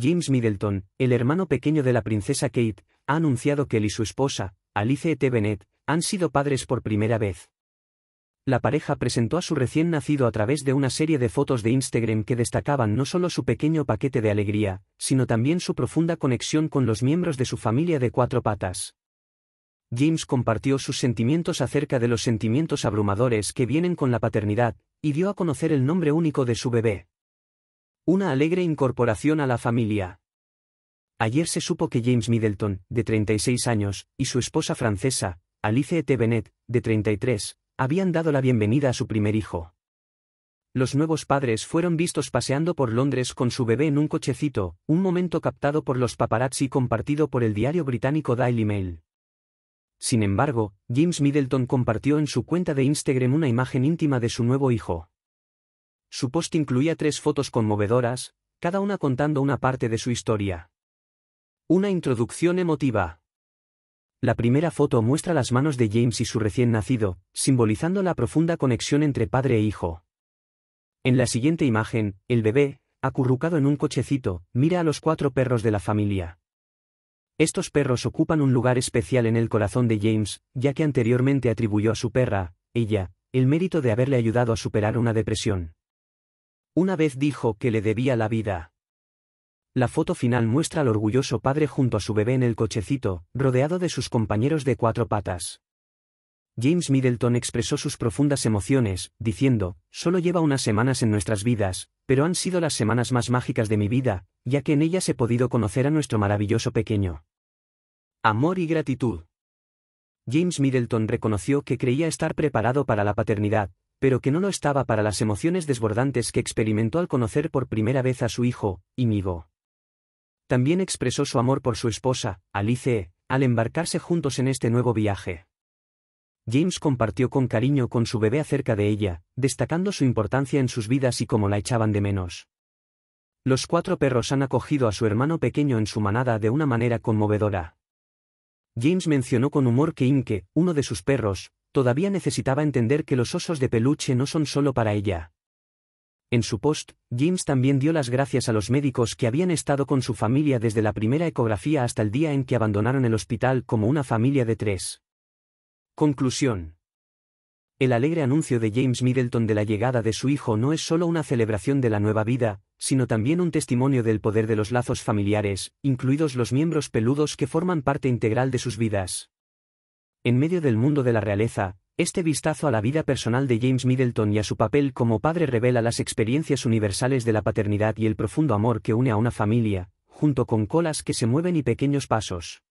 James Middleton, el hermano pequeño de la princesa Kate, ha anunciado que él y su esposa, Alice E. Bennett, han sido padres por primera vez. La pareja presentó a su recién nacido a través de una serie de fotos de Instagram que destacaban no solo su pequeño paquete de alegría, sino también su profunda conexión con los miembros de su familia de cuatro patas. James compartió sus sentimientos acerca de los sentimientos abrumadores que vienen con la paternidad, y dio a conocer el nombre único de su bebé. Una alegre incorporación a la familia. Ayer se supo que James Middleton, de 36 años, y su esposa francesa, Alice E. Bennett, de 33, habían dado la bienvenida a su primer hijo. Los nuevos padres fueron vistos paseando por Londres con su bebé en un cochecito, un momento captado por los paparazzi compartido por el diario británico Daily Mail. Sin embargo, James Middleton compartió en su cuenta de Instagram una imagen íntima de su nuevo hijo. Su post incluía tres fotos conmovedoras, cada una contando una parte de su historia. Una introducción emotiva. La primera foto muestra las manos de James y su recién nacido, simbolizando la profunda conexión entre padre e hijo. En la siguiente imagen, el bebé, acurrucado en un cochecito, mira a los cuatro perros de la familia. Estos perros ocupan un lugar especial en el corazón de James, ya que anteriormente atribuyó a su perra, ella, el mérito de haberle ayudado a superar una depresión. Una vez dijo que le debía la vida. La foto final muestra al orgulloso padre junto a su bebé en el cochecito, rodeado de sus compañeros de cuatro patas. James Middleton expresó sus profundas emociones, diciendo, solo lleva unas semanas en nuestras vidas, pero han sido las semanas más mágicas de mi vida, ya que en ellas he podido conocer a nuestro maravilloso pequeño. Amor y gratitud. James Middleton reconoció que creía estar preparado para la paternidad, pero que no lo estaba para las emociones desbordantes que experimentó al conocer por primera vez a su hijo, Imigo. También expresó su amor por su esposa, Alice, al embarcarse juntos en este nuevo viaje. James compartió con cariño con su bebé acerca de ella, destacando su importancia en sus vidas y cómo la echaban de menos. Los cuatro perros han acogido a su hermano pequeño en su manada de una manera conmovedora. James mencionó con humor que Inke, uno de sus perros, Todavía necesitaba entender que los osos de peluche no son solo para ella. En su post, James también dio las gracias a los médicos que habían estado con su familia desde la primera ecografía hasta el día en que abandonaron el hospital como una familia de tres. Conclusión. El alegre anuncio de James Middleton de la llegada de su hijo no es solo una celebración de la nueva vida, sino también un testimonio del poder de los lazos familiares, incluidos los miembros peludos que forman parte integral de sus vidas. En medio del mundo de la realeza, este vistazo a la vida personal de James Middleton y a su papel como padre revela las experiencias universales de la paternidad y el profundo amor que une a una familia, junto con colas que se mueven y pequeños pasos.